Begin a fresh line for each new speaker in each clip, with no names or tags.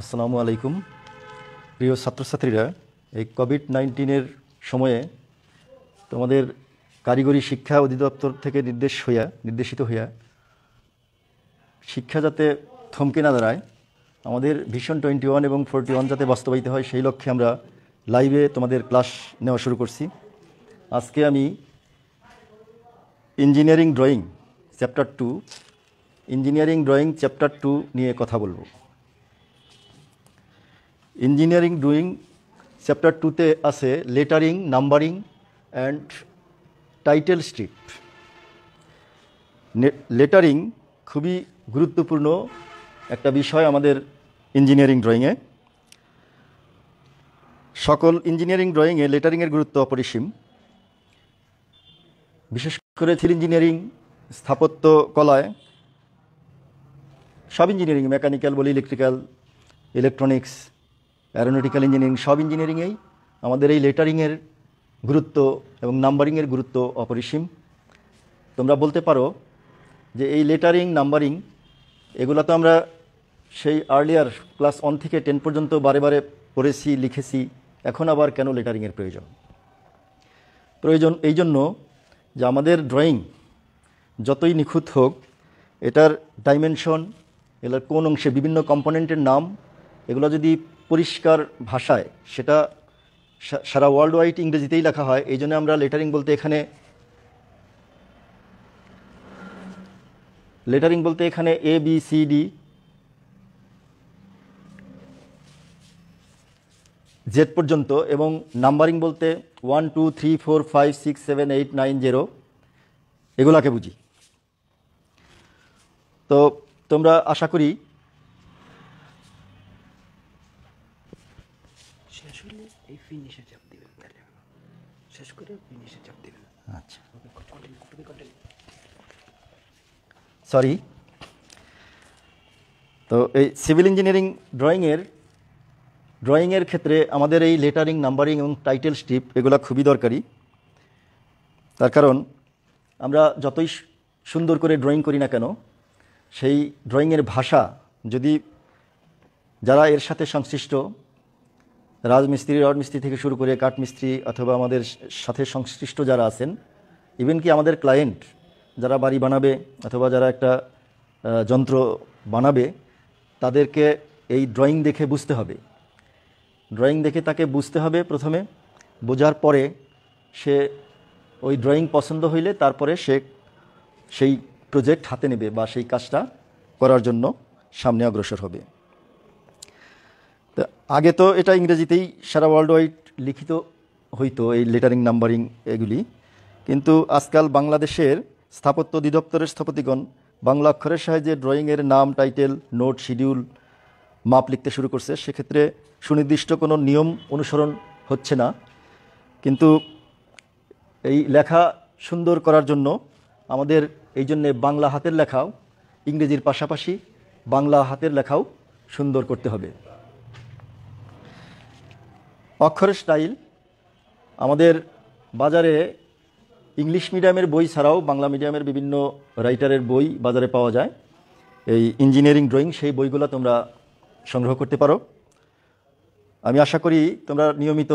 আসসালামু আলাইকুম প্রিয় ছাত্রছাত্রীরা এই কোভিড নাইন্টিনের সময়ে তোমাদের কারিগরি শিক্ষা অধিদপ্তর থেকে নির্দেশ হইয়া নির্দেশিত হইয়া শিক্ষা যাতে থমকে না দাঁড়ায় আমাদের ভিশন টোয়েন্টি ওয়ান এবং ফোরটি ওয়ান যাতে বাস্তবায়িত হয় সেই লক্ষ্যে আমরা লাইভে তোমাদের ক্লাস নেওয়া শুরু করছি আজকে আমি engineering drawing chapter two engineering drawing chapter two নিয়ে কথা বলবো ইঞ্জিনিয়ারিং ডুইং চ্যাপ্টার টুতে আছে lettering numbering and title strip lettering খুবই গুরুত্বপূর্ণ একটা বিষয় আমাদের ইঞ্জিনিয়ারিং ড্রয়িংয়ে সকল ইঞ্জিনিয়ারিং ড্রয়িংয়ে লেটারিংয়ের গুরুত্ব অপরিসীম বিশেষ করে থিল ইঞ্জিনিয়ারিং স্থাপত্য কলায় সব ইঞ্জিনিয়ারিং মেকানিক্যাল বলি ইলেকট্রিক্যাল ইলেকট্রনিক্স অ্যারোনটিক্যাল ইঞ্জিনিয়ারিং সব ইঞ্জিনিয়ারিংয়েই আমাদের এই লেটারিংয়ের গুরুত্ব এবং নাম্বারিংয়ের গুরুত্ব অপরিসীম তোমরা বলতে পারো যে এই লেটারিং নাম্বারিং এগুলো তো আমরা সেই আর্লিয়ার ক্লাস ওয়ান থেকে টেন পর্যন্ত বারে বারে পড়েছি লিখেছি এখন আবার কেন লেটারিংয়ের প্রয়োজন প্রয়োজন এই জন্য যে আমাদের ড্রয়িং যতই নিখুঁত হোক এটার ডাইমেনশন এগুলোর কোন অংশে বিভিন্ন কম্পোনেন্টের নাম এগুলো যদি পরিষ্কার ভাষায় সেটা সারা ওয়ার্ল্ড ওয়াইড ইংরেজিতেই লেখা হয় এই জন্য আমরা লেটারিং বলতে এখানে লেটারিং বলতে এখানে A B C D Z পর্যন্ত এবং নাম্বারিং বলতে one two three four five six seven eight nine zero এগুলাকে বুঝি তো তোমরা আশা করি ফিনিশে চাপ দিবেন তাহলে শেষ করে ফিনিশে চাপ দিবেন আচ্ছা সরি তো এই সিভিল ইঞ্জিনিয়ারিং ড্রয়িংয়ের ড্রয়িংয়ের ক্ষেত্রে আমাদের এই লেটারিং নাম্বারিং এবং টাইটেল স্টিপ এগুলো খুবই দরকারি তার কারণ আমরা যতই সুন্দর করে ড্রয়িং করি না কেন সেই ড্রয়িংয়ের ভাষা যদি যারা এর সাথে সংশ্লিষ্ট রাজমিস্ত্রি রডমিস্ত্রি থেকে শুরু করে কাঠমিস্ত্রি অথবা আমাদের সাথে সংশ্লিষ্ট যারা আছেন ইভেন কি আমাদের ক্লায়েন্ট যারা বাড়ি বানাবে অথবা যারা একটা যন্ত্র বানাবে তাদেরকে এই ড্রয়িং দেখে বুঝতে হবে ড্রয়িং দেখে তাকে বুঝতে হবে প্রথমে বোঝার পরে সে ওই ড্রয়িং পছন্দ হইলে তারপরে সে সেই প্রজেক্ট হাতে নেবে বা সেই কাজটা করার জন্য সামনে অগ্রসর হবে আগে তো এটা ইংরেজিতেই সারা ওয়ার্ল্ড ওয়াইড লিখিত হইতো এই লেটারিং নাম্বারিং এগুলি কিন্তু আজকাল বাংলাদেশের স্থাপত্য অধিদপ্তরের স্থপতিগণ বাংলা অক্ষরের সাহায্যে ড্রয়িংয়ের নাম টাইটেল নোট শিডিউল মাপ লিখতে শুরু করছে সেক্ষেত্রে সুনির্দিষ্ট কোনো নিয়ম অনুসরণ হচ্ছে না কিন্তু এই লেখা সুন্দর করার জন্য আমাদের এই জন্যে বাংলা হাতের লেখাও ইংরেজির পাশাপাশি বাংলা হাতের লেখাও সুন্দর করতে হবে অক্ষর স্টাইল আমাদের বাজারে ইংলিশ মিডিয়ামের বই ছাড়াও বাংলা মিডিয়ামের বিভিন্ন রাইটারের বই বাজারে পাওয়া যায় এই ইঞ্জিনিয়ারিং ড্রয়িং সেই বইগুলো তোমরা সংগ্রহ করতে পারো আমি আশা করি তোমরা নিয়মিত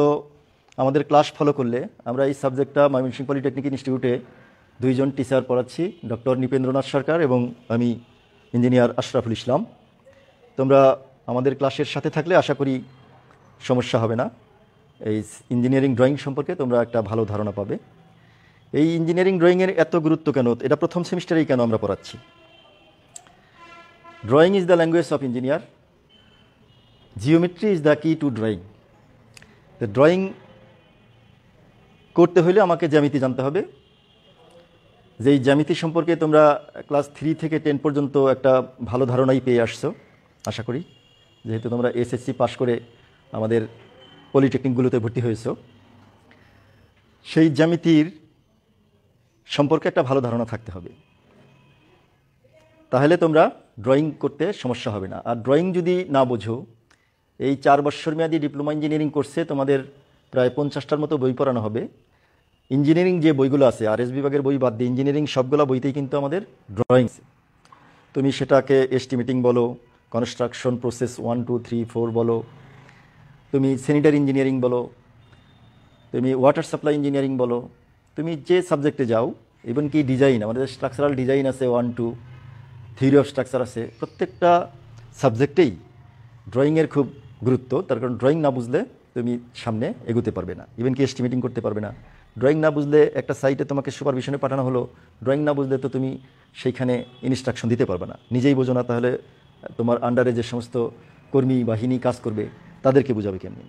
আমাদের ক্লাস ফলো করলে আমরা এই সাবজেক্টটা ময়মনসিংহ পলিটেকনিক ইনস্টিটিউটে দুইজন টিচার পড়াচ্ছি ডক্টর নৃপেন্দ্রনাথ সরকার এবং আমি ইঞ্জিনিয়ার আশরাফুল ইসলাম তোমরা আমাদের ক্লাসের সাথে থাকলে আশা করি সমস্যা হবে না এই ইঞ্জিনিয়ারিং ড্রয়িং সম্পর্কে তোমরা একটা ভালো ধারণা পাবে এই ইঞ্জিনিয়ারিং ড্রয়িংয়ের এত গুরুত্ব কেন এটা প্রথম সেমিস্টারেই কেন আমরা পড়াচ্ছি drawing is the language of engineer geometry is the key to drawing drawing করতে হলে আমাকে জ্যামিতি জানতে হবে যে এই জ্যামিতি সম্পর্কে তোমরা ক্লাস থ্রি থেকে টেন পর্যন্ত একটা ভালো ধারণাই পেয়ে আসছো আশা করি যেহেতু তোমরা এসএসসি পাশ করে আমাদের পলিটেকনিকগুলোতে ভর্তি হয়েছ সেই জ্যামিতির সম্পর্কে একটা ভালো ধারণা থাকতে হবে তাহলে তোমরা ড্রয়িং করতে সমস্যা হবে না আর ড্রয়িং যদি না বোঝো এই চার বছর মেয়াদি ডিপ্লোমা ইঞ্জিনিয়ারিং কোর্সে তোমাদের প্রায় পঞ্চাশটার মতো বই পড়ানো হবে ইঞ্জিনিয়ারিং যে বইগুলো আছে আর এস বিভাগের বই বাদ দিয়ে ইঞ্জিনিয়ারিং সবগুলো বইতেই কিন্তু আমাদের ড্রয়িংস তুমি সেটাকে এস্টিমেটিং বলো construction process one two three four বলো তুমি সেনিটার ইঞ্জিনিয়ারিং বলো তুমি ওয়াটার সাপ্লাই ইঞ্জিনিয়ারিং বলো তুমি যে সাবজেক্টে যাও ইভেন কি ডিজাইন আমাদের স্ট্রাকচারাল ডিজাইন আছে one two theory of structure আছে প্রত্যেকটা সাবজেক্টেই ড্রয়িংয়ের খুব গুরুত্ব তার কারণ ড্রয়িং না বুঝলে তুমি সামনে এগোতে পারবে না ইভেন কি এস্টিমেটিং করতে পারবে না ড্রয়িং না বুঝলে একটা সাইটে তোমাকে সুপারভিশনে পাঠানো হলো ড্রয়িং না বুঝলে তো তুমি সেইখানে ইনস্ট্রাকশন দিতে পারবে না নিজেই বোঝো না তাহলে তোমার আন্ডারে যে সমস্ত কর্মী বাহিনী কাজ করবে তাদেরকে বোঝাবে কেমনি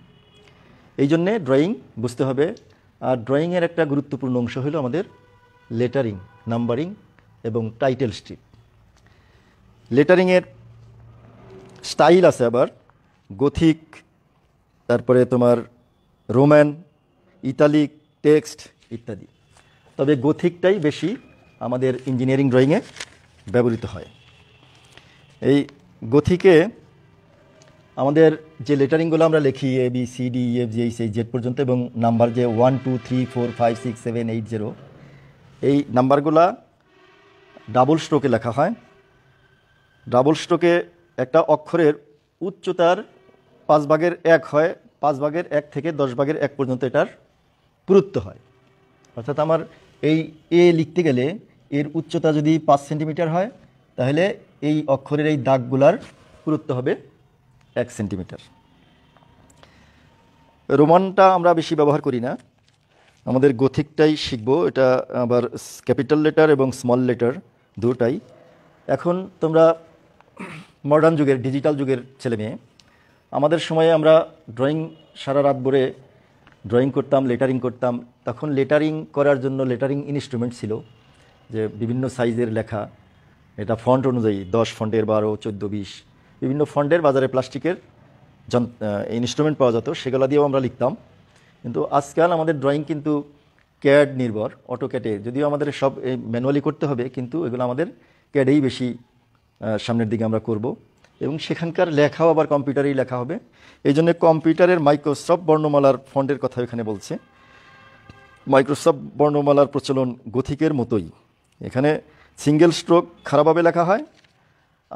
এই জন্যে ড্রয়িং বুঝতে হবে আর ড্রয়িংয়ের একটা গুরুত্বপূর্ণ অংশ হলো আমাদের লেটারিং নাম্বারিং এবং টাইটেল স্ট্রিপ লেটারিংয়ের স্টাইল আছে আবার গথিক তারপরে তোমার রোম্যান ইতালিক টেক্সট ইত্যাদি তবে গথিকটাই বেশি আমাদের ইঞ্জিনিয়ারিং ড্রয়িংয়ে ব্যবহৃত হয় এই গথিকে আমাদের যে লেটারিংগুলো আমরা লিখি A B C D F G H Z পর্যন্ত এবং নাম্বার যে one two three four five six seven eight zero এই নাম্বারগুলা ডাবল স্ট্রোকে লেখা হয় ডাবল স্ট্রোকে একটা অক্ষরের উচ্চতার পাঁচ ভাগের এক হয় পাঁচ ভাগের এক থেকে দশ ভাগের এক পর্যন্ত এটার পুরুত্ব হয় অর্থাৎ আমার এই এ লিখতে গেলে এর উচ্চতা যদি পাঁচ সেন্টিমিটার হয় তাহলে এই অক্ষরের এই দাগগুলার পুরুত্ব হবে এক সেন্টিমিটার রোমানটা আমরা বেশি ব্যবহার করি না আমাদের গথিকটাই শিখবো এটা আবার ক্যাপিটাল লেটার এবং স্মল লেটার দুটাই এখন তোমরা মডার্ন যুগের ডিজিটাল যুগের ছেলে মেয়ে আমাদের সময়ে আমরা ড্রয়িং সারা রাত ভরে ড্রয়িং করতাম লেটারিং করতাম তখন লেটারিং করার জন্য লেটারিং ইনস্ট্রুমেন্ট ছিল যে বিভিন্ন সাইজের লেখা এটা ফন্ট অনুযায়ী দশ ফন্টের বারো চোদ্দো বিশ বিভিন্ন ফন্ডের বাজারে প্লাস্টিকের ইনস্ট্রুমেন্ট পাওয়া যেত সেগুলো দিয়েও আমরা লিখতাম কিন্তু আজকাল আমাদের ড্রয়িং কিন্তু ক্যাড নির্ভর অটো ক্যাটে যদিও আমাদের সব এই ম্যানুয়ালি করতে হবে কিন্তু এগুলো আমাদের ক্যাডেই বেশি সামনের দিকে আমরা করব এবং সেখানকার লেখাও আবার কম্পিউটারেই লেখা হবে এই জন্য কম্পিউটারের মাইক্রোসফট বর্ণমালার ফন্ডের কথা এখানে বলছে মাইক্রোসফট বর্ণমালার প্রচলন গথিকের মতোই এখানে সিঙ্গেল স্ট্রোক খারাপভাবে লেখা হয়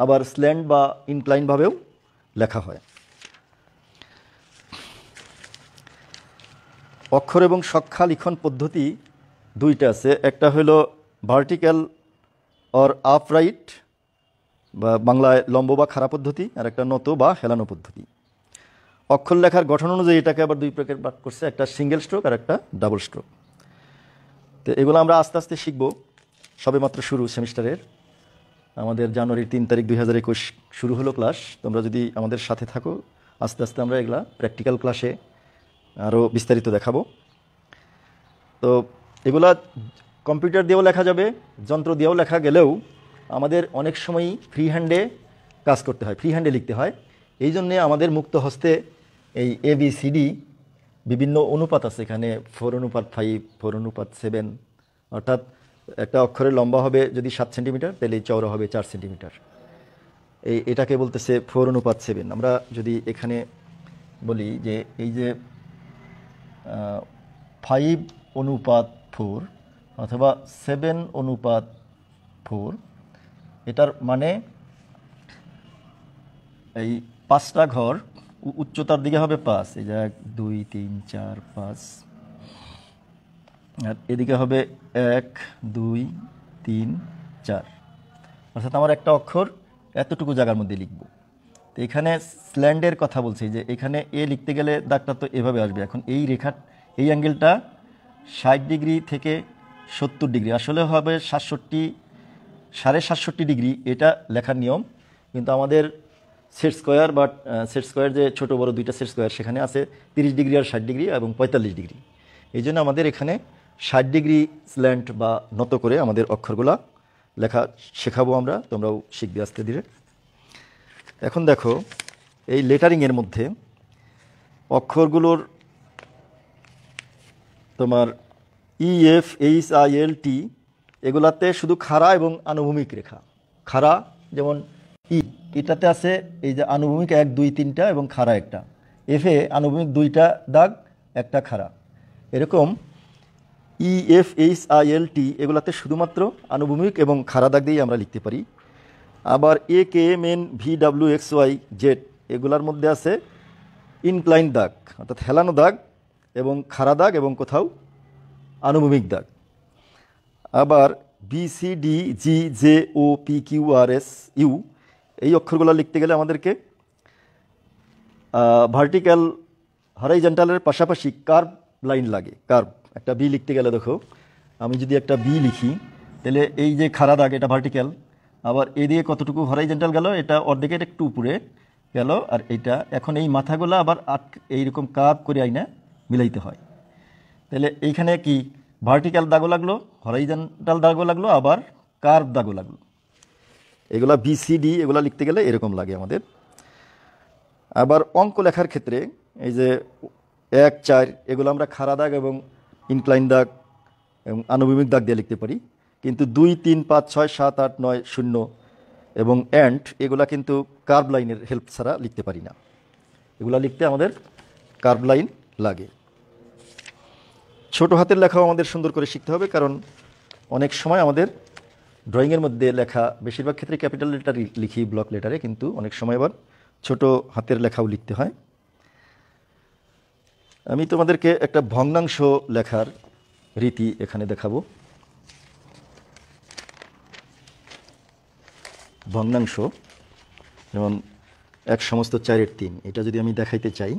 আবার স্ল্যান্ড বা ইনক্লাইনভাবেও লেখা হয় অক্ষর এবং সংখ্যা লিখন পদ্ধতি দুইটা আছে একটা হলো ভার্টিক্যাল অর আপরাইট বা বাংলায় লম্ব বা খারা পদ্ধতি আর একটা নত বা হেলানো পদ্ধতি অক্ষর লেখার গঠন অনুযায়ী এটাকে আবার দুই প্রকার বাদ করছে একটা সিঙ্গেল স্ট্রোক আর একটা ডাবল স্ট্রোক তো এগুলো আমরা আস্তে আস্তে শিখব সবে মাত্র শুরু সেমিস্টারের আমাদের জানুয়ারির তিন তারিখ দুই হাজার একুশ শুরু হলো ক্লাস তোমরা যদি আমাদের সাথে থাকো আস্তে আস্তে আমরা এগুলা প্র্যাকটিক্যাল ক্লাসে আরও বিস্তারিত দেখাবো তো এগুলা কম্পিউটার দিয়েও লেখা যাবে যন্ত্র দিয়েও লেখা গেলেও আমাদের অনেক সময়ই ফ্রি হ্যান্ডে কাজ করতে হয় ফ্রি হ্যান্ডে লিখতে হয় এই জন্যে আমাদের মুক্ত হস্তে এই এ বি সি ডি বিভিন্ন অনুপাত আছে এখানে ফোর অনুপাত ফাইভ ফোর অনুপাত সেভেন অর্থাৎ একটা অক্ষরের লম্বা হবে যদি সাত সেন্টিমিটার তাহলে চওড়া হবে চার সেন্টিমিটার এই এটাকে বলতেছে ফোর অনুপাত সেভেন আমরা যদি এখানে বলি যে এই যে ফাইভ অনুপাত ফোর অথবা সেভেন অনুপাত ফোর এটার মানে এই পাঁচটা ঘর উচ্চতার দিকে হবে পাঁচ এই যে এক দুই তিন চার পাঁচ আর এদিকে হবে এক দুই তিন চার অর্থাৎ আমার একটা অক্ষর এতটুকু জায়গার মধ্যে লিখব তো এখানে স্ল্যান্ডের কথা বলছি যে এখানে এ লিখতে গেলে দাগটা তো এভাবে আসবে এখন এই রেখা এই অ্যাঙ্গেলটা ষাট ডিগ্রি থেকে সত্তর ডিগ্রি আসলে হবে সাতষট্টি সাড়ে সাতষট্টি ডিগ্রি এটা লেখার নিয়ম কিন্তু আমাদের সেট স্কোয়ার বা সেট স্কোয়ার যে ছোটো বড় দুইটা সেট স্কোয়ার সেখানে আছে তিরিশ ডিগ্রি আর ষাট ডিগ্রি এবং পঁয়তাল্লিশ ডিগ্রি এই জন্য আমাদের এখানে ষাট ডিগ্রি স্ল্যান্ট বা নত করে আমাদের অক্ষরগুলা লেখা শেখাবো আমরা তোমরাও শিখবে আসতে ধীরে এখন দেখো এই লেটারিংয়ের মধ্যে অক্ষরগুলোর তোমার E F H I L T এগুলাতে শুধু খাড়া এবং আনুভূমিক রেখা খাড়া যেমন ই e, এটাতে আছে এই যে আনুভূমিক এক দুই তিনটা এবং খাড়া একটা এফে আনুভূমিক দুইটা দাগ একটা খাড়া এরকম E F H I L T এগুলাতে শুধুমাত্র আনুভূমিক এবং খাড়া দাগ দিয়েই আমরা লিখতে পারি আবার A K M N V W X Y Z এগুলার মধ্যে আছে ইনক্লাইন দাগ অর্থাৎ হেলানো দাগ এবং খাড়া দাগ এবং কোথাও আনুভূমিক দাগ আবার B C D G J O P Q R S U এই অক্ষরগুলো লিখতে গেলে আমাদেরকে ভার্টিক্যাল হরাইজেন্টালের পাশাপাশি কার্ভ লাইন লাগে কার্ভ একটা বি লিখতে গেলে দেখো আমি যদি একটা বি লিখি তাহলে এই যে খারা দাগ এটা ভার্টিক্যাল আবার এ দিয়ে কতটুকু হরাইজেন্টাল গেল এটা অর্ধেকের একটু উপরে গেল আর এটা এখন এই মাথাগুলো আবার আট এইরকম কাপ করে আইনা মিলাইতে হয় তাহলে এইখানে কি ভার্টিক্যাল দাগও লাগলো হরাইজেন্টাল দাগও লাগলো আবার কার্ভ দাগও লাগলো এগুলা ডি এগুলা লিখতে গেলে এরকম লাগে আমাদের আবার অঙ্ক লেখার ক্ষেত্রে এই যে এক চার এগুলো আমরা খারা দাগ এবং ইনক্লাইন দাগ এবং আনুভূমিক দাগ দিয়ে লিখতে পারি কিন্তু দুই তিন পাঁচ ছয় সাত আট নয় শূন্য এবং অ্যান্ড এগুলা কিন্তু কার্ভ লাইনের হেল্প ছাড়া লিখতে পারি না এগুলা লিখতে আমাদের কার্ভ লাইন লাগে ছোট হাতের লেখাও আমাদের সুন্দর করে শিখতে হবে কারণ অনেক সময় আমাদের ড্রয়িংয়ের মধ্যে লেখা বেশিরভাগ ক্ষেত্রে ক্যাপিটাল লেটার লিখি ব্লক লেটারে কিন্তু অনেক সময় আবার ছোট হাতের লেখাও লিখতে হয় আমি তোমাদেরকে একটা ভগ্নাংশ লেখার রীতি এখানে দেখাবো ভগ্নাংশ যেমন এক সমস্ত চারের তিন এটা যদি আমি দেখাইতে চাই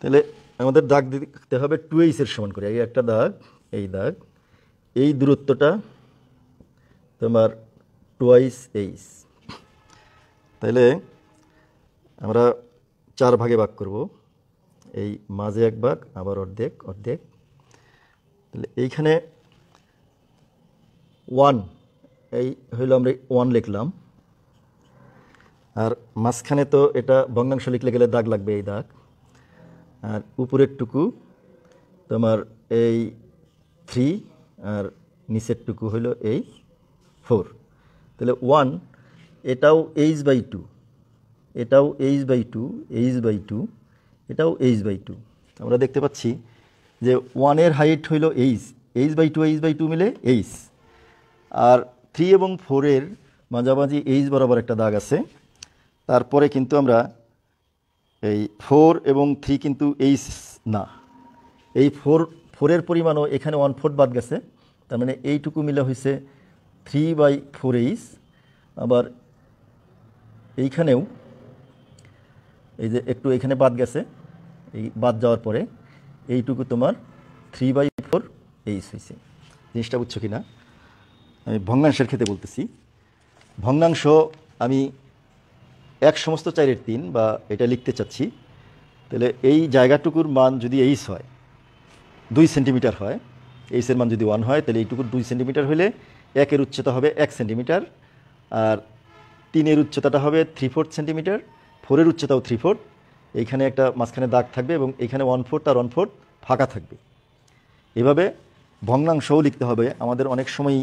তাহলে আমাদের দাগ দিতে হবে টু এইসের সমান করে একটা দাগ এই দাগ এই দূরত্বটা তোমার টোয়াইস এইস তাইলে আমরা চার ভাগে ভাগ করব এই মাঝে এক ভাগ আবার অর্ধেক অর্ধেক তাহলে এইখানে ওয়ান এই হইল আমরা ওয়ান লিখলাম আর মাঝখানে তো এটা ভগ্নাংশ লিখলে গেলে দাগ লাগবে এই দাগ আর উপরের টুকু তোমার এই থ্রি আর নিচেরটুকু হলো এই ফোর তাহলে ওয়ান এটাও এইচ বাই টু এটাও H by two H by two এটাও এইচ বাই টু আমরা দেখতে পাচ্ছি যে ওয়ানের হাইট হইল H H by two H by two মিলে এইচ আর থ্রি এবং ফোরের মাঝামাঝি এইচ বরাবর একটা দাগ আছে তারপরে কিন্তু আমরা এই ফোর এবং থ্রি কিন্তু এইচ না এই ফোর ফোরের পরিমাণও এখানে ওয়ান ফোর বাদ গেছে তার মানে এইটুকু মিলে হয়েছে থ্রি বাই ফোর এইস আবার এইখানেও এই যে একটু এখানে বাদ গেছে এই বাদ যাওয়ার পরে এইটুকু তোমার থ্রি বাই ফোর এইস হয়েছে জিনিসটা বুঝছো কি না আমি ভগ্নাংশের ক্ষেত্রে বলতেছি ভগ্নাংশ আমি এক সমস্ত চারের তিন বা এটা লিখতে চাচ্ছি তাহলে এই জায়গাটুকুর মান যদি এইস হয় দুই সেন্টিমিটার হয় এইসের মান যদি ওয়ান হয় তাহলে এইটুকু দুই সেন্টিমিটার হলে একের উচ্চতা হবে এক সেন্টিমিটার আর তিনের উচ্চতাটা হবে থ্রি ফোর্থ সেন্টিমিটার ফোরের উচ্চতাও থ্রি ফোর্থ এইখানে একটা মাঝখানে দাগ থাকবে এবং এখানে ওয়ান ফোর্থ আর ওয়ান ফোর্থ ফাঁকা থাকবে এভাবে ভগ্নাংশও লিখতে হবে আমাদের অনেক সময়ই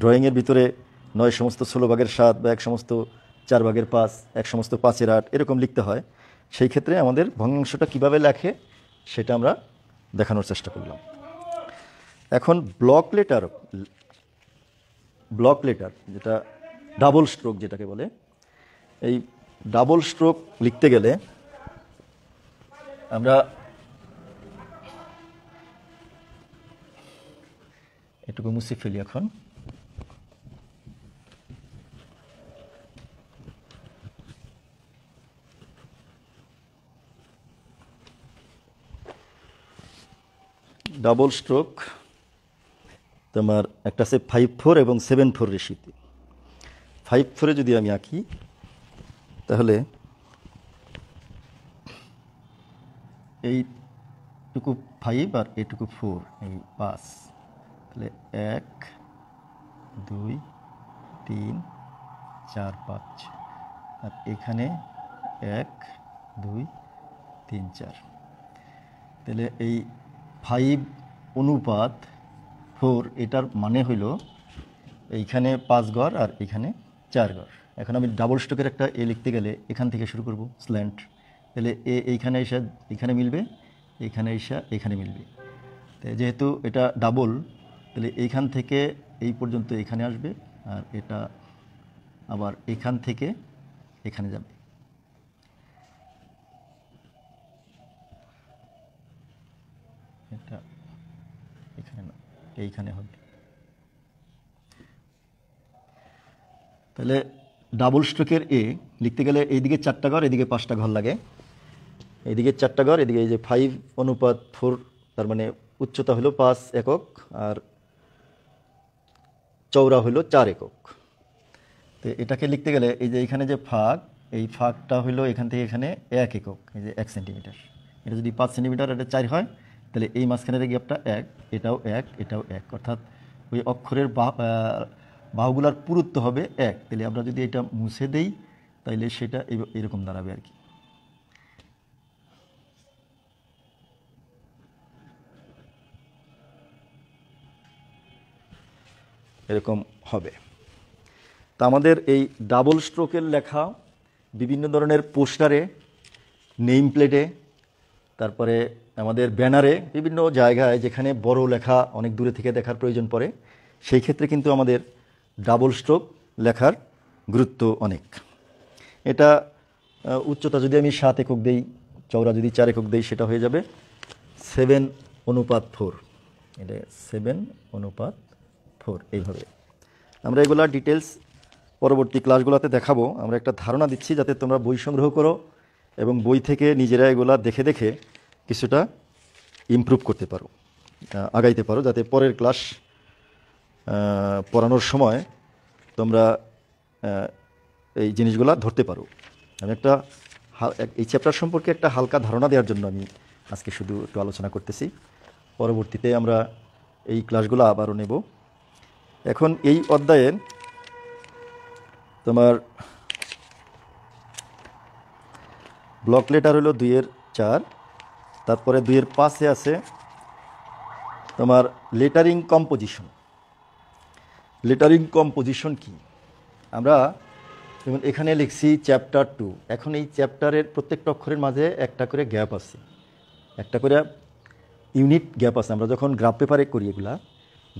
ড্রয়িংয়ের ভিতরে নয় সমস্ত ষোলো ভাগের সাত বা এক সমস্ত চার ভাগের পাঁচ এক সমস্ত পাঁচের আট এরকম লিখতে হয় সেই ক্ষেত্রে আমাদের ভগ্নাংশটা কিভাবে লেখে সেটা আমরা দেখানোর চেষ্টা করলাম এখন ব্লক লেটার ব্লক লেটার যেটা ডাবল স্ট্রোক যেটাকে বলে এই ডাবল স্ট্রোক লিখতে গেলে আমরা এটুকু মুছে ফেলি এখন ডাবল স্ট্রোক তোমার একটা আছে ফাইভ ফোর এবং সেভেন ফোর রেশিতে ফাইভ ফোরে যদি আমি আঁকি তাহলে এইটুকু ফাইভ আর এইটুকু ফোর এই পাঁচ তাহলে এক দুই তিন চার পাঁচ আর এখানে এক দুই তিন চার তাহলে এই ফাইভ অনুপাত ফোর এটার মানে হইল এইখানে পাঁচ ঘর আর এখানে চার ঘর এখন আমি ডাবল স্টকের একটা এ লিখতে গেলে এখান থেকে শুরু করব স্ল্যান্ট তাহলে এ এইখানে এসে এখানে মিলবে এখানে এসে এখানে মিলবে যেহেতু এটা ডাবল তাহলে এইখান থেকে এই পর্যন্ত এখানে আসবে আর এটা আবার এখান থেকে এখানে যাবে এইখানে হবে তাহলে ডাবল স্ট্রোকের এ লিখতে গেলে এইদিকে চারটা ঘর এদিকে পাঁচটা ঘর লাগে এইদিকে চারটা ঘর এদিকে এই যে ফাইভ অনুপাত ফোর তার মানে উচ্চতা হলো পাঁচ একক আর চৌড়া হলো চার একক তো এটাকে লিখতে গেলে এই যে এখানে যে ফাঁক এই ফাঁকটা হলো এখান থেকে এখানে এক একক এই যে এক সেন্টিমিটার এটা যদি পাঁচ সেন্টিমিটার এটা চার হয় তাহলে এই মাঝখানের দেখি গ্যাপটা এক এটাও এক এটাও এক অর্থাৎ ওই অক্ষরের বাহুগুলার পুরুত্ব হবে এক তাহলে আমরা যদি এটা মুছে দেই তাইলে সেটা এরকম দাঁড়াবে আর কি এরকম হবে তা আমাদের এই ডাবল স্ট্রোকের লেখা বিভিন্ন ধরনের পোস্টারে নেম প্লেটে তারপরে আমাদের ব্যানারে বিভিন্ন জায়গায় যেখানে বড় লেখা অনেক দূরে থেকে দেখার প্রয়োজন পড়ে সেই ক্ষেত্রে কিন্তু আমাদের ডাবল স্ট্রোক লেখার গুরুত্ব অনেক এটা উচ্চতা যদি আমি সাত একক দেই চওড়া যদি চার একক দেই সেটা হয়ে যাবে সেভেন অনুপাত ফোর এটা সেভেন অনুপাত ফোর এইভাবে আমরা এগুলা ডিটেলস পরবর্তী ক্লাসগুলোতে দেখাবো আমরা একটা ধারণা দিচ্ছি যাতে তোমরা বই সংগ্রহ করো এবং বই থেকে নিজেরা এগুলা দেখে দেখে কিছুটা ইমপ্রুভ করতে পারো আগাইতে পারো যাতে পরের ক্লাস পড়ানোর সময় তোমরা এই জিনিসগুলা ধরতে পারো আমি একটা এই চ্যাপ্টার সম্পর্কে একটা হালকা ধারণা দেওয়ার জন্য আমি আজকে শুধু একটু আলোচনা করতেছি পরবর্তীতে আমরা এই ক্লাসগুলো আবারও নেব এখন এই অধ্যায়ে তোমার ব্লক লেটার হলো দুইয়ের চার তারপরে দুইয়ের পাশে আছে তোমার লেটারিং কম্পোজিশন লেটারিং কম্পোজিশন কি আমরা যেমন এখানে লিখছি চ্যাপ্টার টু এখন এই চ্যাপ্টারের প্রত্যেকটা অক্ষরের মাঝে একটা করে গ্যাপ আছে একটা করে ইউনিট গ্যাপ আছে আমরা যখন গ্রাফ পেপারে করি এগুলা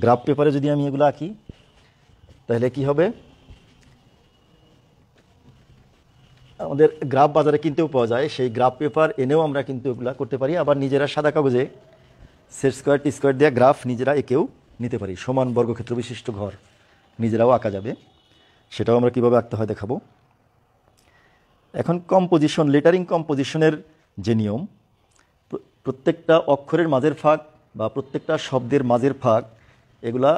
গ্রাফ পেপারে যদি আমি এগুলো আঁকি তাহলে কি হবে আমাদের গ্রাফ বাজারে কিনতেও পাওয়া যায় সেই গ্রাফ পেপার এনেও আমরা কিন্তু এগুলো করতে পারি আবার নিজেরা সাদা কাগজে সেট স্কোয়ার টি স্কোয়ার দেওয়া গ্রাফ নিজেরা একেও নিতে পারি সমান বর্গক্ষেত্র বিশিষ্ট ঘর নিজেরাও আঁকা যাবে সেটাও আমরা কীভাবে আঁকতে হয় দেখাবো এখন কম্পোজিশন লেটারিং কম্পোজিশনের যে নিয়ম প্রত্যেকটা অক্ষরের মাঝের ফাঁক বা প্রত্যেকটা শব্দের মাঝের ফাঁক এগুলা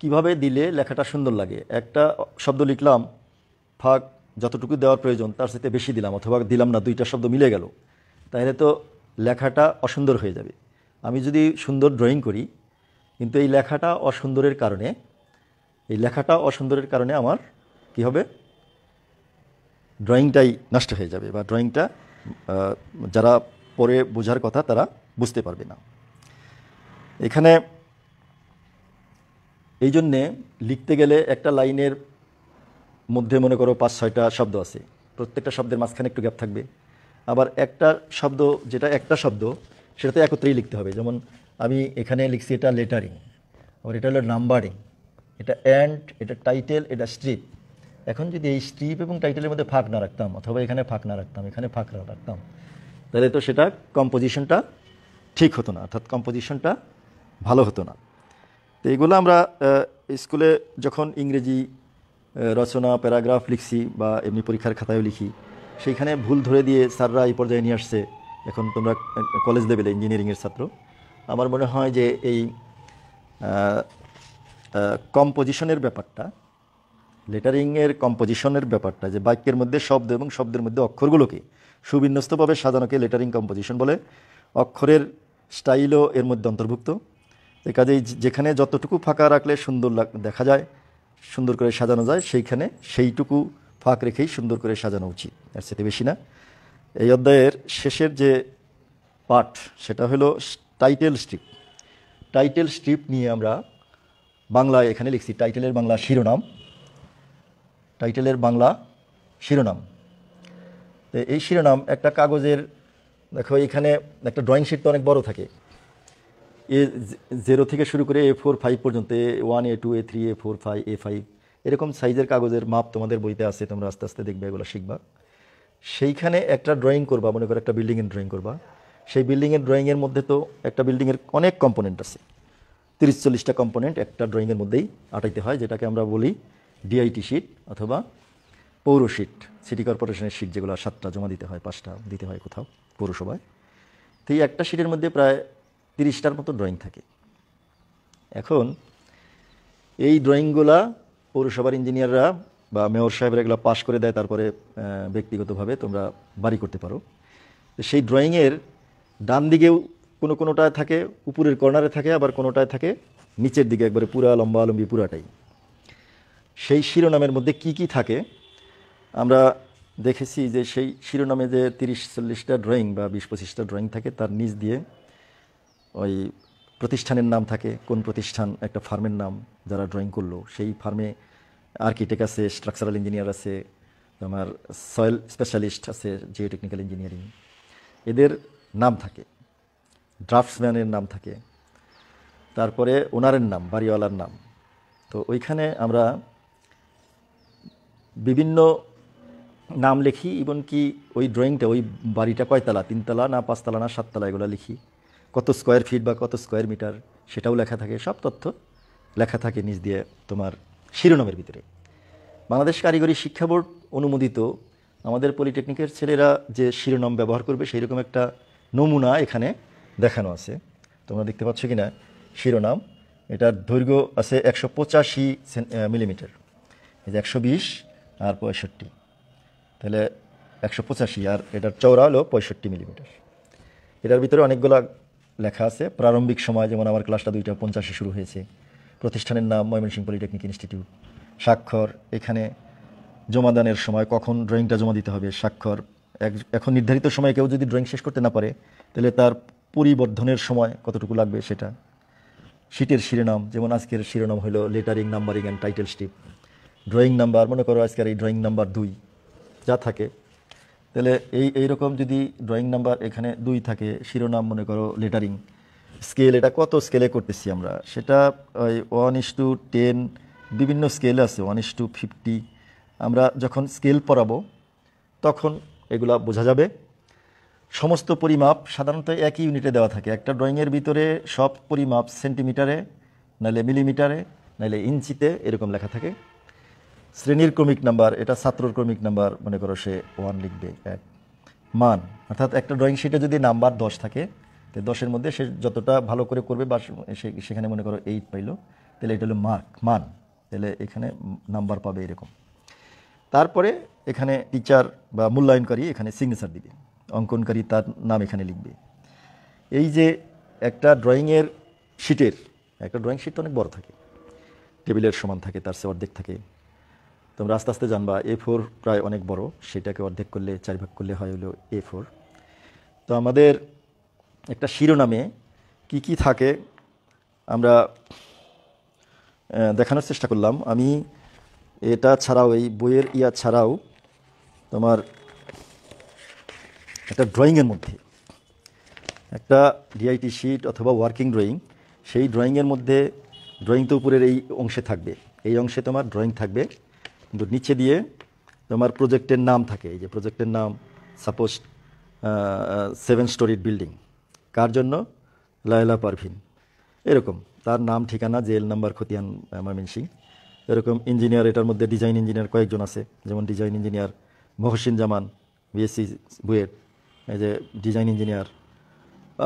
কিভাবে দিলে লেখাটা সুন্দর লাগে একটা শব্দ লিখলাম ফাঁক যতটুকু দেওয়ার প্রয়োজন তার সাথে বেশি দিলাম অথবা দিলাম না দুইটা শব্দ মিলে গেল তাহলে তো লেখাটা অসুন্দর হয়ে যাবে আমি যদি সুন্দর ড্রয়িং করি কিন্তু এই লেখাটা অসুন্দরের কারণে এই লেখাটা অসুন্দরের কারণে আমার কি হবে ড্রয়িংটাই নষ্ট হয়ে যাবে বা ড্রয়িংটা যারা পরে বোঝার কথা তারা বুঝতে পারবে না এখানে এই জন্যে লিখতে গেলে একটা লাইনের মধ্যে মনে করো পাঁচ ছয়টা শব্দ আছে প্রত্যেকটা শব্দের মাঝখানে একটু গ্যাপ থাকবে আবার একটা শব্দ যেটা একটা শব্দ সেটাতে একত্রেই লিখতে হবে যেমন আমি এখানে লিখছি এটা লেটারিং আবার এটা হলো নাম্বারিং এটা অ্যান্ড এটা টাইটেল এটা স্ট্রিপ এখন যদি এই স্ট্রিপ এবং টাইটেলের মধ্যে ফাঁক না রাখতাম অথবা এখানে ফাঁক না রাখতাম এখানে ফাঁক না রাখতাম তাহলে তো সেটা কম্পোজিশনটা ঠিক হতো না অর্থাৎ কম্পোজিশনটা ভালো হতো না তো এগুলো আমরা স্কুলে যখন ইংরেজি রচনা প্যারাগ্রাফ লিখছি বা এমনি পরীক্ষার খাতায়ও লিখি সেইখানে ভুল ধরে দিয়ে স্যাররা এই পর্যায়ে নিয়ে আসছে এখন তোমরা কলেজ লেভেলে ইঞ্জিনিয়ারিংয়ের ছাত্র আমার মনে হয় যে এই কম্পোজিশনের ব্যাপারটা লেটারিংয়ের কম্পোজিশনের ব্যাপারটা যে বাক্যের মধ্যে শব্দ এবং শব্দের মধ্যে অক্ষরগুলোকে সুবিন্যস্তভাবে সাজানোকে লেটারিং কম্পোজিশন বলে অক্ষরের স্টাইলও এর মধ্যে অন্তর্ভুক্ত এ কাজেই যেখানে যতটুকু ফাঁকা রাখলে সুন্দর দেখা যায় সুন্দর করে সাজানো যায় সেইখানে সেইটুকু ফাঁক রেখেই সুন্দর করে সাজানো উচিত এর সেটি বেশি না এই অধ্যায়ের শেষের যে পাঠ সেটা হলো টাইটেল স্ট্রিপ টাইটেল স্ট্রিপ নিয়ে আমরা বাংলায় এখানে লিখছি টাইটেলের বাংলা শিরোনাম টাইটেলের বাংলা শিরোনাম তো এই শিরোনাম একটা কাগজের দেখো এখানে একটা ড্রয়িং শিট তো অনেক বড় থাকে এ জেরো থেকে শুরু করে এ ফোর ফাইভ পর্যন্ত A one A two A three A four five A five এরকম সাইজের কাগজের মাপ তোমাদের বইতে আছে তোমরা আস্তে আস্তে দেখবে এগুলো শিখবা সেইখানে একটা ড্রয়িং করবা মনে করো একটা বিল্ডিংয়ের ড্রয়িং করবা সেই বিল্ডিংয়ের ড্রয়িংয়ের মধ্যে তো একটা বিল্ডিংয়ের অনেক কম্পোনেন্ট আছে তিরিশ চল্লিশটা কম্পোনেন্ট একটা ড্রয়িংয়ের মধ্যেই আটাইতে হয় যেটাকে আমরা বলি ডিআইটি শিট অথবা পৌর শিট সিটি কর্পোরেশনের শিট যেগুলো সাতটা জমা দিতে হয় পাঁচটা দিতে হয় কোথাও পৌরসভায় তো এই একটা শিটের মধ্যে প্রায় তিরিশটার মতো ড্রয়িং থাকে এখন এই ড্রয়িংগুলা পৌরসভার ইঞ্জিনিয়াররা বা মেয়র সাহেবরা এগুলো পাশ করে দেয় তারপরে ব্যক্তিগতভাবে তোমরা বাড়ি করতে পারো সেই ড্রয়িংয়ের ডান দিকেও কোনো কোনোটায় থাকে উপরের কর্নারে থাকে আবার কোনোটায় থাকে নিচের দিকে একবারে পুরা লম্বা লম্বি পুরাটাই সেই শিরোনামের মধ্যে কি কি থাকে আমরা দেখেছি যে সেই শিরোনামে যে তিরিশ চল্লিশটা ড্রয়িং বা বিশ পঁচিশটা ড্রয়িং থাকে তার নিচ দিয়ে ওই প্রতিষ্ঠানের নাম থাকে কোন প্রতিষ্ঠান একটা ফার্মের নাম যারা ড্রয়িং করলো সেই ফার্মে আর্কিটেক্ট আছে স্ট্রাকচারাল ইঞ্জিনিয়ার আছে তোমার সয়েল স্পেশালিস্ট আছে জিওটেকনিক্যাল ইঞ্জিনিয়ারিং এদের নাম থাকে ড্রাফটসম্যানের নাম থাকে তারপরে ওনারের নাম বাড়িওয়ালার নাম তো ওইখানে আমরা বিভিন্ন নাম লিখি ইভন কি ওই ড্রয়িংটা ওই বাড়িটা কয়তলা তিনতলা না পাঁচতলা না সাততলা এগুলো লিখি কত স্কোয়ার ফিট বা কত স্কোয়ার মিটার সেটাও লেখা থাকে সব তথ্য লেখা থাকে নিজ দিয়ে তোমার শিরোনামের ভিতরে বাংলাদেশ কারিগরি শিক্ষা বোর্ড অনুমোদিত আমাদের পলিটেকনিকের ছেলেরা যে শিরোনাম ব্যবহার করবে সেই রকম একটা নমুনা এখানে দেখানো আছে তোমরা দেখতে পাচ্ছ কি না শিরোনাম এটার দৈর্ঘ্য আছে একশো পঁচাশি মিলিমিটার এই যে একশো বিশ আর পঁয়ষট্টি তাহলে একশো পঁচাশি আর এটার চওড়া হলো পঁয়ষট্টি মিলিমিটার এটার ভিতরে অনেকগুলো লেখা আছে প্রারম্ভিক সময় যেমন আমার ক্লাসটা দুইটা পঞ্চাশে শুরু হয়েছে প্রতিষ্ঠানের নাম ময়মনসিংহ পলিটেকনিক ইনস্টিটিউট স্বাক্ষর এখানে জমাদানের সময় কখন ড্রয়িংটা জমা দিতে হবে স্বাক্ষর এখন নির্ধারিত সময়ে কেউ যদি ড্রয়িং শেষ করতে না পারে তাহলে তার পরিবর্ধনের সময় কতটুকু লাগবে সেটা শীটের শিরোনাম যেমন আজকের শিরোনাম হলো lettering numbering and title strip drawing number মনে করো আজকের এই ড্রয়িং নাম্বার দুই যা থাকে তাহলে এই এইরকম যদি ড্রয়িং নাম্বার এখানে দুই থাকে শিরোনাম মনে করো লেটারিং স্কেল এটা কত স্কেলে করতেছি আমরা সেটা ওই ওয়ান ইস টু টেন বিভিন্ন স্কেল আছে ওয়ান ইস টু ফিফটি আমরা যখন স্কেল পড়াবো তখন এগুলা বোঝা যাবে সমস্ত পরিমাপ সাধারণত একই ইউনিটে দেওয়া থাকে একটা ড্রয়িংয়ের ভিতরে সব পরিমাপ সেন্টিমিটারে নাহলে মিলিমিটারে নাহলে ইঞ্চিতে এরকম লেখা থাকে শ্রেণীর ক্রমিক নাম্বার এটা ছাত্রর ক্রমিক নাম্বার মনে করো সে ওয়ান লিখবে এক মান অর্থাৎ একটা ড্রয়িং শিটে যদি নাম্বার দশ থাকে তো দশের মধ্যে সে যতটা ভালো করে করবে বা সেখানে মনে করো এইট পাইল তাহলে এটা হলো মার্ক মান তাহলে এখানে নাম্বার পাবে এরকম তারপরে এখানে টিচার বা মূল্যায়নকারী এখানে সিগনেচার দিবে অঙ্কনকারী তার নাম এখানে লিখবে এই যে একটা ড্রয়িংয়ের শিটের একটা ড্রয়িং শিট অনেক বড় থাকে টেবিলের সমান থাকে তার সে অর্ধেক থাকে তোমরা আস্তে আস্তে জানবা এ ফোর প্রায় অনেক বড় সেটাকে অর্ধেক করলে চার ভাগ করলে হয় হলো এ ফোর তো আমাদের একটা শিরোনামে কি কি থাকে আমরা দেখানোর চেষ্টা করলাম আমি এটা ছাড়াও এই বইয়ের ইয়া ছাড়াও তোমার একটা ড্রয়িংয়ের মধ্যে একটা ডিআইটি শিট অথবা ওয়ার্কিং ড্রয়িং সেই ড্রয়িংয়ের মধ্যে ড্রয়িং তো উপরের এই অংশে থাকবে এই অংশে তোমার ড্রয়িং থাকবে কিন্তু নিচে দিয়ে তোমার প্রজেক্টের নাম থাকে এই যে প্রজেক্টের নাম সাপোজ সেভেন স্টোরি বিল্ডিং কার জন্য লায়লা পারভিন এরকম তার নাম ঠিকানা জেল নাম্বার খতিয়ান মামিন এরকম ইঞ্জিনিয়ার এটার মধ্যে ডিজাইন ইঞ্জিনিয়ার কয়েকজন আছে যেমন design engineer Mohsin Zaman BSc BUET এই যে design engineer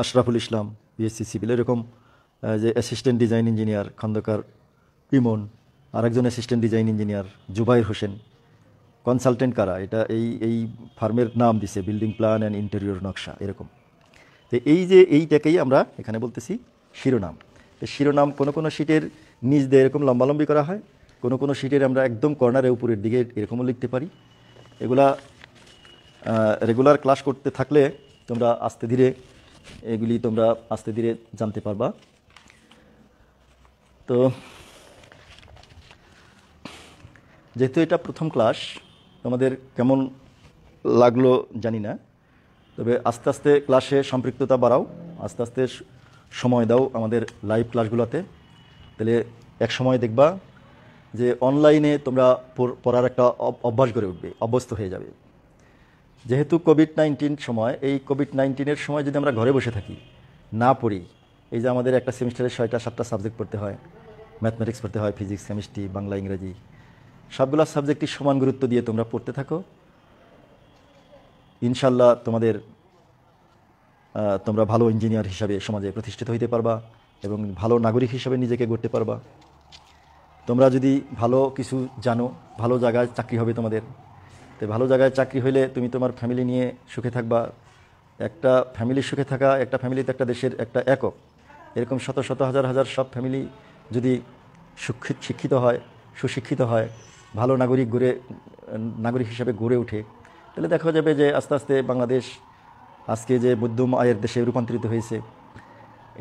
Ashraful Islam BSc civil এরকম যে assistant design engineer Khandakar Emon আর একজন assistant design engineer Jubair Hossain consultant কারা এটা এই এই ফার্মের নাম দিছে বিল্ডিং প্ল্যান অ্যান্ড ইন্টেরিয়র নকশা এরকম তো এই যে এইটাকেই আমরা এখানে বলতেছি শিরোনাম তো শিরোনাম কোনো কোনো শিটের নিচ দিয়ে এরকম লম্বালম্বি করা হয় কোনো কোনো শিটের আমরা একদম কর্নারে উপরের দিকে এরকমও লিখতে পারি এগুলা রেগুলার ক্লাস করতে থাকলে তোমরা আস্তে ধীরে এগুলি তোমরা আস্তে ধীরে জানতে পারবা তো যেহেতু এটা প্রথম ক্লাস তোমাদের কেমন লাগলো জানি না তবে আস্তে আস্তে ক্লাসে সম্পৃক্ততা বাড়াও আস্তে আস্তে সময় দাও আমাদের লাইভ ক্লাসগুলোতে তাহলে এক সময় দেখবা যে অনলাইনে তোমরা পড়ার একটা অভ্যাস গড়ে উঠবে অভ্যস্ত হয়ে যাবে যেহেতু কোভিড নাইন্টিন সময় এই কোভিড নাইন্টিনের সময় যদি আমরা ঘরে বসে থাকি না পড়ি এই যে আমাদের একটা সেমিস্টারে ছয়টা সাতটা সাবজেক্ট পড়তে হয় ম্যাথমেটিক্স পড়তে হয় ফিজিক্স কেমিস্ট্রি বাংলা ইংরাজি সবগুলো সাবজেক্টই সমান গুরুত্ব দিয়ে তোমরা পড়তে থাকো ইনশাল্লাহ তোমাদের তোমরা ভালো ইঞ্জিনিয়ার হিসাবে সমাজে প্রতিষ্ঠিত হইতে পারবা এবং ভালো নাগরিক হিসাবে নিজেকে গড়তে পারবা তোমরা যদি ভালো কিছু জানো ভালো জায়গায় চাকরি হবে তোমাদের তো ভালো জায়গায় চাকরি হইলে তুমি তোমার ফ্যামিলি নিয়ে সুখে থাকবা একটা ফ্যামিলির সুখে থাকা একটা ফ্যামিলিতে একটা দেশের একটা একক এরকম শত শত হাজার হাজার সব ফ্যামিলি যদি শিক্ষিত হয় সুশিক্ষিত হয় ভালো নাগরিক গড়ে নাগরিক হিসাবে গড়ে ওঠে তাহলে দেখা যাবে যে আস্তে আস্তে বাংলাদেশ আজকে যে মধ্যম আয়ের দেশে রূপান্তরিত হয়েছে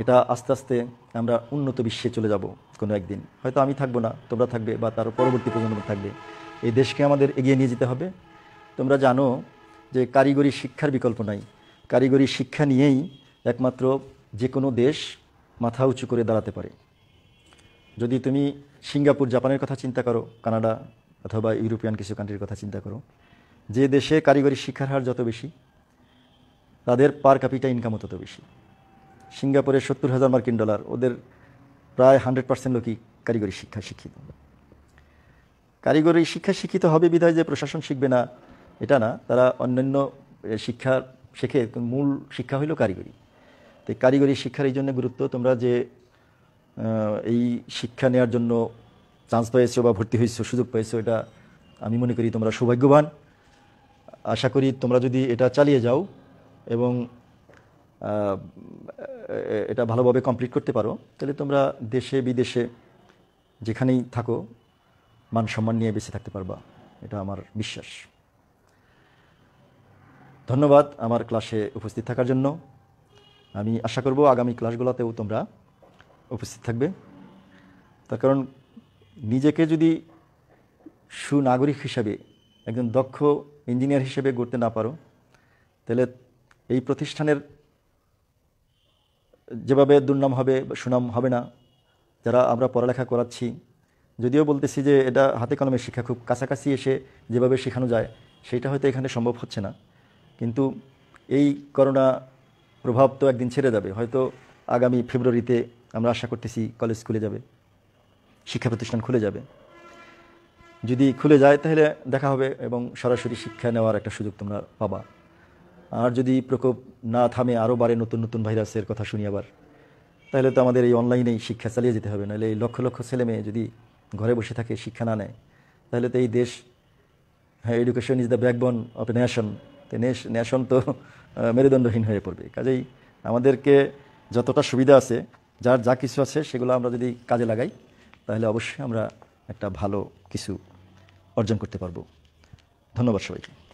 এটা আস্তে আস্তে আমরা উন্নত বিশ্বে চলে যাব কোনো একদিন হয়তো আমি থাকবো না তোমরা থাকবে বা তার পরবর্তী প্রজন্ম থাকবে এই দেশকে আমাদের এগিয়ে নিয়ে যেতে হবে তোমরা জানো যে কারিগরি শিক্ষার বিকল্প নাই কারিগরি শিক্ষা নিয়েই একমাত্র যে কোনো দেশ মাথা উঁচু করে দাঁড়াতে পারে যদি তুমি সিঙ্গাপুর জাপানের কথা চিন্তা করো কানাডা অথবা ইউরোপিয়ান কিছু কান্ট্রির কথা চিন্তা করো যে দেশে কারিগরি শিক্ষার হার যত বেশি তাদের পার ক্যাপিটা ইনকামও তত বেশি সিঙ্গাপুরে সত্তর হাজার মার্কিন ডলার ওদের প্রায় হান্ড্রেড পার্সেন্ট লোকই কারিগরি শিক্ষা শিক্ষিত কারিগরি শিক্ষা শিক্ষিত হবে বিধায় যে প্রশাসন শিখবে না এটা না তারা অন্যান্য শিক্ষা শেখে মূল শিক্ষা হইল কারিগরি তো কারিগরি শিক্ষার এই জন্য গুরুত্ব তোমরা যে এই শিক্ষা নেওয়ার জন্য চান্স পেয়েছো বা ভর্তি হয়েছো সুযোগ পেয়েছো এটা আমি মনে করি তোমরা সৌভাগ্যবান আশা করি তোমরা যদি এটা চালিয়ে যাও এবং এটা ভালোভাবে কমপ্লিট করতে পারো তাহলে তোমরা দেশে বিদেশে যেখানেই থাকো মান সম্মান নিয়ে বেঁচে থাকতে পারবা এটা আমার বিশ্বাস ধন্যবাদ আমার ক্লাসে উপস্থিত থাকার জন্য আমি আশা করব আগামী ক্লাসগুলোতেও তোমরা উপস্থিত থাকবে তার কারণ নিজেকে যদি সুনাগরিক হিসাবে একজন দক্ষ ইঞ্জিনিয়ার হিসেবে গড়তে না পারো তাহলে এই প্রতিষ্ঠানের যেভাবে দুর্নাম হবে সুনাম হবে না যারা আমরা পড়ালেখা করাচ্ছি যদিও বলতেছি যে এটা হাতে কলমে শিক্ষা খুব কাছাকাছি এসে যেভাবে শেখানো যায় সেটা হয়তো এখানে সম্ভব হচ্ছে না কিন্তু এই করোনা প্রভাব তো একদিন ছেড়ে যাবে হয়তো আগামী ফেব্রুয়ারিতে আমরা আশা করতেছি কলেজ খুলে যাবে শিক্ষা প্রতিষ্ঠান খুলে যাবে যদি খুলে যায় তাহলে দেখা হবে এবং সরাসরি শিক্ষা নেওয়ার একটা সুযোগ তোমরা পাবা আর যদি প্রকোপ না থামে আরও বারে নতুন নতুন ভাইরাসের কথা শুনি আবার তাহলে তো আমাদের এই অনলাইনেই শিক্ষা চালিয়ে যেতে হবে নাহলে এই লক্ষ লক্ষ ছেলে মেয়ে যদি ঘরে বসে থাকে শিক্ষা না নেয় তাহলে তো এই দেশ হ্যাঁ education is the backbone of a nation তো ন্যাশন তো মেরুদণ্ডহীন হয়ে পড়বে কাজেই আমাদেরকে যতটা সুবিধা আছে যার যা কিছু আছে সেগুলো আমরা যদি কাজে লাগাই তাহলে অবশ্যই আমরা একটা ভালো কিছু অর্জন করতে পারবো ধন্যবাদ সবাইকে